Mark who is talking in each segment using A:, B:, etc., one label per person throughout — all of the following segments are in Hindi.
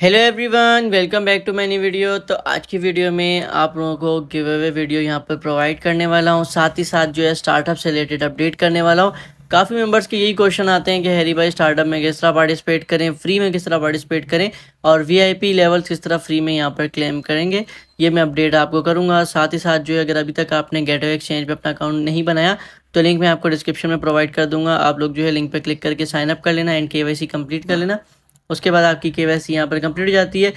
A: Hello everyone welcome back to my new video तो आज की वीडियो में आप लोगों को गिव अवे वीडियो यहाँ पर प्रोवाइड करने वाला हूँ साथ ही साथ जो है स्टार्टअप से रिलेटेड अपडेट करने वाला हूँ काफ़ी मेंबर्स के यही क्वेश्चन आते हैं कि हैरी भाई स्टार्टअप में किस तरह पार्टिसिपेट करें फ्री में किस तरह पार्टिसिपेट करें और वीआईपी लेवल्स किस तरह फ्री में यहाँ पर क्लेम करेंगे ये मैं अपडेट आपको करूँगा साथ ही साथ जो है अगर अभी तक आपने गेटवे एक्सचेंज पर अपना अकाउंट नहीं बनाया तो लिंक मैं आपको डिस्क्रिप्शन में प्रोवाइड कर दूंगा आप लोग जो है लिंक पर क्लिक करके साइनअप कर लेना एंड के कंप्लीट कर हाँ। लेना उसके बाद आपकी के वाई यहाँ पर कंप्लीट हो जाती है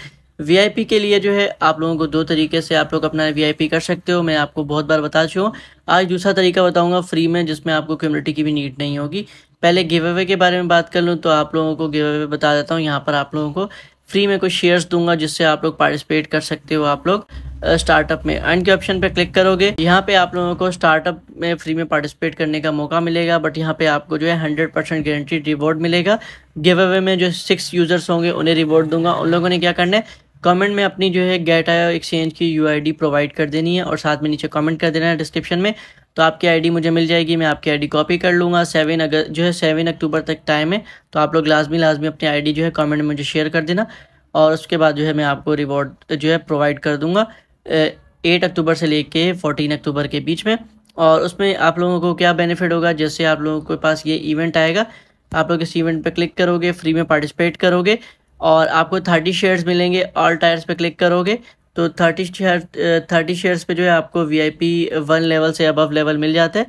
A: वीआईपी के लिए जो है आप लोगों को दो तरीके से आप लोग अपना वीआईपी कर सकते हो मैं आपको बहुत बार बता चुका हूँ आज दूसरा तरीका बताऊंगा फ्री में जिसमें आपको कम्युनिटी की भी नीड नहीं होगी पहले गिव अवे के बारे में बात कर लूँ तो आप लोगों को गिव अवे बता देता हूँ यहाँ पर आप लोगों को फ्री में कुछ शेयर्स दूंगा जिससे आप लोग पार्टिसिपेट कर सकते हो आप लोग स्टार्टअप में अर्न के ऑप्शन पे क्लिक करोगे यहाँ पे आप लोगों को स्टार्टअप में फ्री में पार्टिसिपेट करने का मौका मिलेगा बट यहाँ पे आपको जो है हंड्रेड परसेंट गारंटी रिवॉर्ड मिलेगा गिव अवे में जो सिक्स यूजर्स होंगे उन्हें रिवॉर्ड दूंगा उन लोगों ने क्या करना है कमेंट में अपनी जो है गेट आयो एक्सचेंज की यू प्रोवाइड कर देनी है और साथ में नीचे कमेंट कर देना है डिस्क्रिप्शन में तो आपकी आईडी मुझे मिल जाएगी मैं आपकी आईडी कॉपी कर लूँगा सेवन अगर जो है सेवन अक्टूबर तक टाइम है तो आप लोग लाजमी लाजमी अपनी आईडी जो है कमेंट में मुझे शेयर कर देना और उसके बाद जो है मैं आपको रिवॉर्ड जो है प्रोवाइड कर दूँगा एट अक्टूबर से लेके फोर्टीन अक्टूबर के बीच में और उसमें आप लोगों को क्या बेनिफिट होगा जैसे आप लोगों के पास ये इवेंट आएगा आप लोग इस इवेंट पे क्लिक करोगे फ्री में पार्टिसिपेट करोगे और आपको थर्टी शेयर्स मिलेंगे ऑल टायर्स पे क्लिक करोगे तो थर्टी शेयर थर्टी शेयर्स पे जो है आपको V I P one level से अबव लेवल मिल जाता है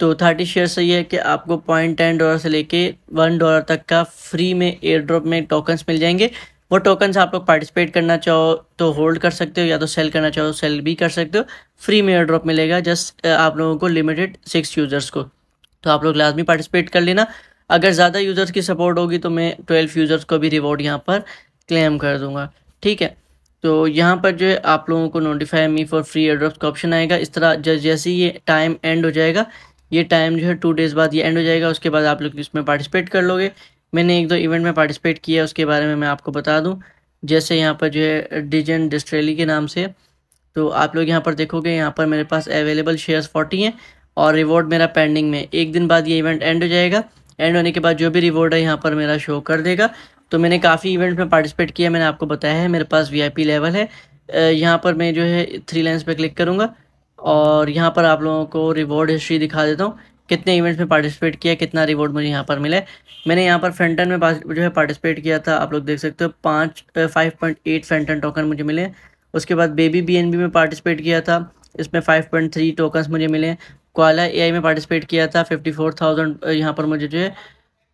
A: तो थर्टी शेयर से ये है कि आपको पॉइंट टेन डॉलर से लेके वन डॉलर तक का फ्री में एयर ड्रॉप में टोकन्स मिल जाएंगे वो टोकन आप लोग पार्टिसिपेट करना चाहो तो होल्ड कर सकते हो या तो सेल करना चाहो सेल तो भी कर सकते हो फ्री में एयर ड्रॉप मिलेगा जस्ट आप लोगों को लिमिटेड सिक्स यूज़र्स को तो आप लोग लाजमी पार्टिसिपेट कर लेना अगर ज़्यादा यूज़र्स की सपोर्ट होगी तो मैं ट्वेल्व यूज़र्स को भी रिवॉर्ड यहाँ पर क्लेम कर दूँगा ठीक है तो यहाँ पर जो है आप लोगों को notify me for free airdrops का ऑप्शन आएगा इस तरह जैसे ही ये टाइम एंड हो जाएगा ये टाइम जो है टू डेज़ बाद ये एंड हो जाएगा उसके बाद आप लोग इसमें पार्टिसिपेट कर लोगे मैंने एक दो इवेंट में पार्टिसिपेट किया उसके बारे में मैं आपको बता दूँ जैसे यहाँ पर जो है डिजन डिस्ट्रेली के नाम से तो आप लोग यहाँ पर देखोगे यहाँ पर मेरे पास अवेलेबल शेयर्स फोर्टी हैं और रिवॉर्ड मेरा पेंडिंग में एक दिन बाद ये इवेंट एंड हो जाएगा एंड होने के बाद जो भी रिवॉर्ड है यहाँ पर मेरा शो कर देगा तो मैंने काफ़ी इवेंट में पार्टिसिपेट किया मैंने आपको बताया है मेरे पास वीआईपी लेवल है यहाँ पर मैं जो है थ्री लाइन्स पर क्लिक करूँगा और यहाँ पर आप लोगों को रिवॉर्ड हिस्ट्री दिखा देता हूँ कितने इवेंट्स में पार्टिसिपेट किया कितना रिवॉर्ड मुझे यहाँ पर मिले मैंने यहाँ पर फेंटन में जो है पार्टिसिपेट किया था आप लोग देख सकते हो पाँच five point eight Fantom token मुझे मिले उसके बाद बेबी बी एन बी में पार्टिसिपेट किया था इसमें फाइव पॉइंट थ्री टोकन मुझे मिले कोला ए आई में पार्टिसिपेट किया था फिफ्टी फोर थाउजेंड यहाँ पर मुझे जो है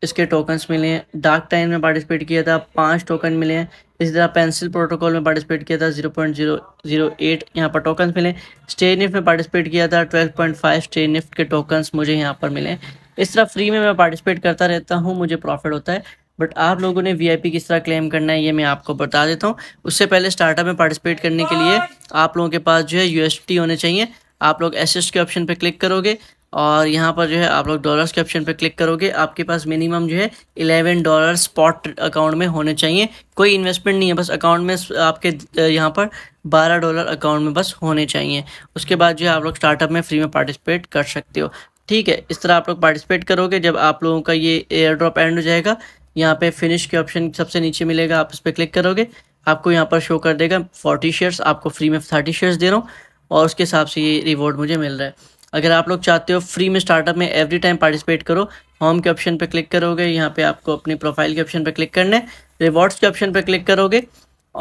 A: इसके टोकन्स मिले हैं डार्क टाइम में पार्टिसिपेट किया था पाँच टोकन मिले हैं इसी तरह पेंसिल प्रोटोकॉल में पार्टिसिपेट किया था zero point zero zero eight यहाँ पर टोकन्स मिले स्टे निफ्ट में पार्टिसिपेट किया था ट्वेल्व पॉइंट फाइव स्टे निफ्ट के टोकन्स मुझे यहाँ पर मिले इस तरह फ्री में मैं पार्टिसिपेट करता रहता हूँ मुझे प्रॉफिट होता है बट आप लोगों ने वीआईपी किस तरह क्लेम करना है ये मैं आपको बता देता हूँ उससे पहले स्टार्टअप में पार्टिसिपेट करने के लिए आप लोगों के पास जो है यूएसटी होने चाहिए आप लोग एसिस्ट के ऑप्शन पर क्लिक करोगे और यहाँ पर जो है आप लोग डॉलर्स के ऑप्शन पर क्लिक करोगे आपके पास मिनिमम जो है इलेवन डॉलर स्पॉट अकाउंट में होने चाहिए कोई इन्वेस्टमेंट नहीं है बस अकाउंट में आपके यहाँ पर बारह डॉलर अकाउंट में बस होने चाहिए उसके बाद जो है आप लोग स्टार्टअप में फ्री में पार्टिसिपेट कर सकते हो ठीक है इस तरह आप लोग पार्टिसिपेट करोगे जब आप लोगों का ये एयर ड्रॉप एंड हो जाएगा यहाँ पे फिनिश के ऑप्शन सबसे नीचे मिलेगा आप उस पर क्लिक करोगे आपको यहाँ पर शो कर देगा फोर्टी शेयर्स आपको फ्री में थर्टी शेयर्स दे रहा हूँ और उसके हिसाब से ये रिवॉर्ड मुझे मिल रहा है अगर आप लोग चाहते हो फ्री में स्टार्टअप में एवरी टाइम पार्टिसिपेट करो होम के ऑप्शन पर क्लिक करोगे यहाँ पे आपको अपनी प्रोफाइल के ऑप्शन पर क्लिक करना है रिवॉर्ड्स के ऑप्शन पर क्लिक करोगे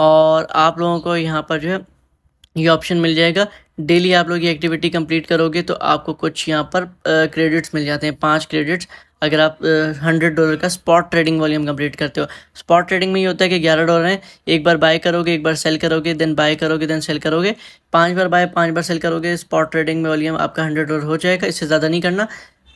A: और आप लोगों को यहाँ पर जो है ये ऑप्शन मिल जाएगा डेली आप लोग ये एक्टिविटी कंप्लीट करोगे तो आपको कुछ यहाँ पर क्रेडिट्स मिल जाते हैं पाँच क्रेडिट्स अगर आप हंड्रेड डॉलर का स्पॉट ट्रेडिंग वॉल्यूम कंप्लीट करते हो स्पॉट ट्रेडिंग में ये होता है कि ग्यारह डॉलर हैं एक बार बाय करोगे एक बार सेल करोगे देन बाय करोगे देन सेल करोगे पाँच बार बाय पाँच बार सेल करोगे स्पॉट ट्रेडिंग में वॉल्यूम आपका हंड्रेड डॉलर हो जाएगा इससे ज़्यादा नहीं करना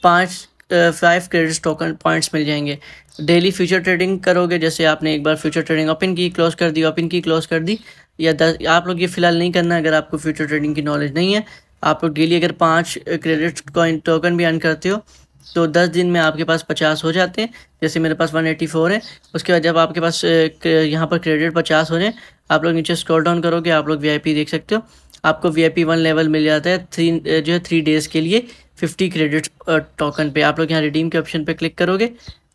A: पाँच फाइव क्रेडिट टोकन पॉइंट्स मिल जाएंगे डेली फ्यूचर ट्रेडिंग करोगे जैसे आपने एक बार फ्यूचर ट्रेडिंग ओपन की क्लोज कर दी ओपन की क्लोज कर दी या दस आप लोग ये फ़िलहाल नहीं करना अगर आपको फ्यूचर ट्रेडिंग की नॉलेज नहीं है आप लोग डेली अगर पाँच क्रेडिट कॉइन टोकन भी अर्न करते हो तो दस दिन में आपके पास पचास हो जाते हैं जैसे मेरे पास वन एटी फोर है उसके बाद जब आपके पास यहाँ पर क्रेडिट पचास हो जाए आप लोग नीचे स्क्रॉल डाउन करोगे आप लोग वी देख सकते हो आपको वी आई वन लेवल मिल जाता है थ्री जो है थ्री डेज़ के लिए फिफ्टी क्रेडिट्स टोकन पे आप लोग यहाँ रिडीम के ऑप्शन पे क्लिक करोगे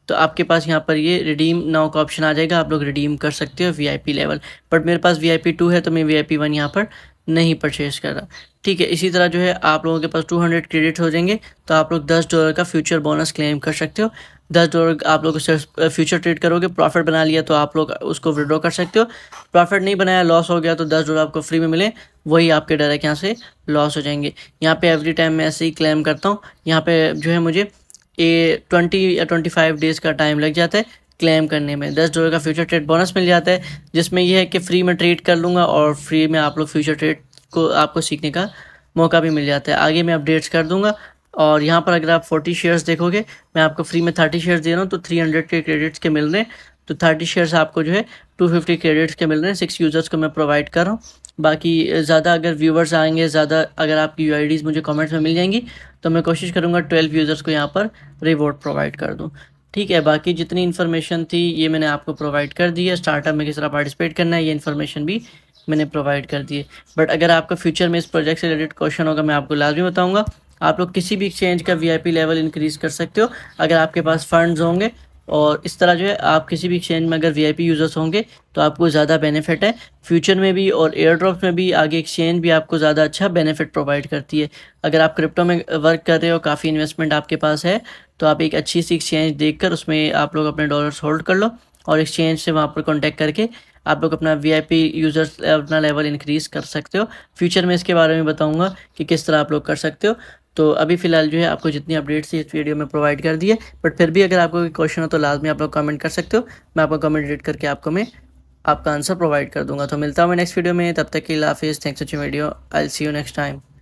A: तो आपके पास यहाँ पर ये रिडीम नाउ का ऑप्शन आ जाएगा आप लोग रिडीम कर सकते हो वीआईपी लेवल बट मेरे पास वीआईपी टू है तो मैं वीआईपी वन यहाँ पर नहीं परचेज कर रहा ठीक है इसी तरह जो है आप लोगों के पास हंड्रेड क्रेडिट हो जाएंगे तो आप लोग दस डॉलर का फ्यूचर बोनस क्लेम कर सकते हो दस डॉलर आप लोग उससे फ्यूचर ट्रेड करोगे प्रॉफिट बना लिया तो आप लोग उसको विड्रॉ कर सकते हो प्रॉफिट नहीं बनाया लॉस हो गया तो दस डॉलर आपको फ्री में मिले वही आपके डायरेक्ट यहाँ से लॉस हो जाएंगे यहाँ पे एवरी टाइम मैं ऐसे ही क्लेम करता हूँ यहाँ पे जो है मुझे ए ट्वेंटी या ट्वेंटी फाइव डेज़ का टाइम लग जाता है क्लेम करने में दस डॉलर का फ्यूचर ट्रेड बोनस मिल जाता है जिसमें यह है कि फ्री में ट्रेड कर लूँगा और फ्री में आप लोग फ्यूचर ट्रेड को आपको सीखने का मौका भी मिल जाता है आगे मैं अपडेट्स कर दूँगा और यहाँ पर अगर आप 40 शेयर्स देखोगे मैं आपको फ्री में 30 शेयर्स दे रहा हूँ तो 300 के क्रेडिट्स के मिल रहे हैं तो 30 शेयर्स आपको जो है 250 क्रेडिट्स के मिल रहे हैं सिक्स यूज़र्स को मैं प्रोवाइड कर रहा हूँ बाकी ज़्यादा अगर व्यूवर्स आएंगे ज़्यादा अगर आपकी यू मुझे कॉमेंट्स में मिल जाएंगी तो मैं कोशिश करूँगा ट्वेल्व यूज़र्स को यहाँ पर रिवॉर्ड प्रोवाइड कर दूँ ठीक है बाकी जितनी इन्फॉर्मेशन थी ये मैंने आपको प्रोवाइड कर दी है स्टार्टअप में किस तरह पार्टिसिपेट करना है ये इन्फॉर्मेशन भी मैंने प्रोवाइड कर दी है बट अगर आपका फ्यूचर में इस प्रोजेक्ट से रिलेटेड क्वेश्चन होगा मैं आपको लाजमी बताऊँगा आप लोग किसी भी एक्सचेंज का वीआईपी लेवल इंक्रीज़ कर सकते हो अगर आपके पास फंड्स होंगे और इस तरह जो है आप किसी भी एक्सचेंज में अगर वीआईपी यूज़र्स होंगे तो आपको ज़्यादा बेनिफिट है फ्यूचर में भी और एयर ड्रॉप में भी आगे एक्सचेंज भी आपको ज़्यादा अच्छा बेनिफिट प्रोवाइड करती है अगर आप क्रिप्टो में वर्क कर रहे हो काफ़ी इन्वेस्टमेंट आपके पास है तो आप एक अच्छी सी एक्सचेंज देख उसमें आप लोग अपने डॉलर्स होल्ड कर लो और एक्सचेंज से वहाँ पर कॉन्टैक्ट करके आप लोग अपना वीआईपी यूज़र्स अपना लेवल इंक्रीज़ कर सकते हो फ्यूचर में इसके बारे में बताऊंगा कि किस तरह आप लोग कर सकते हो तो अभी फ़िलहाल जो है आपको जितनी अपडेट्स इस वीडियो में प्रोवाइड कर दिए बट फिर भी अगर आपको कोई क्वेश्चन हो तो लाजमी आप लोग कमेंट कर सकते हो मैं आपको कमेंट रेड करके आपको मैं आपका आंसर प्रोवाइड कर दूंगा तो मिलता हूँ मैं नेक्स्ट वीडियो में तब तक के हाफिज़ thanks watching video I see you next time